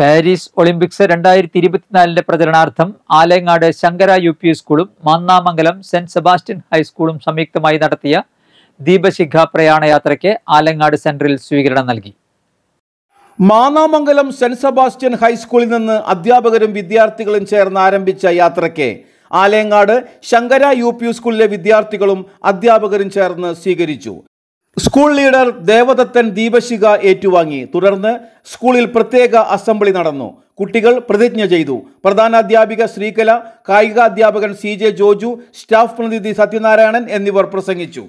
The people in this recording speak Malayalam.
പാരീസ് ഒളിമ്പിക്സ് രണ്ടായിരത്തി ഇരുപത്തിനാലിന്റെ പ്രചരണാർത്ഥം ആലയങ്ങാട് ശങ്കര യു പി സ്കൂളും മന്നാമംഗലം സെന്റ് സെബാസ്റ്റ്യൻ ഹൈസ്കൂളും സംയുക്തമായി നടത്തിയ ദീപശിഖ യാത്രയ്ക്ക് ആലങ്ങാട് സെന്ററിൽ സ്വീകരണം നൽകി മാന്നാമംഗലം സെന്റ് സെബാസ്റ്റ്യൻ ഹൈസ്കൂളിൽ നിന്ന് അധ്യാപകരും വിദ്യാർത്ഥികളും ചേർന്ന് ആരംഭിച്ച യാത്രയ്ക്ക് ആലയങ്ങാട് ശങ്കര യു പി സ്കൂളിലെ വിദ്യാർത്ഥികളും അധ്യാപകരും ചേർന്ന് സ്വീകരിച്ചു സ്കൂൾ ലീഡർ ദേവദത്തൻ ദീപശിക ഏറ്റുവാങ്ങി തുടർന്ന് സ്കൂളിൽ പ്രത്യേക അസംബ്ലി നടന്നു കുട്ടികൾ പ്രതിജ്ഞ ചെയ്തു പ്രധാനാധ്യാപിക ശ്രീകല കായികാധ്യാപകൻ സി ജെ ജോജു സ്റ്റാഫ് പ്രതിനിധി സത്യനാരായണൻ എന്നിവർ പ്രസംഗിച്ചു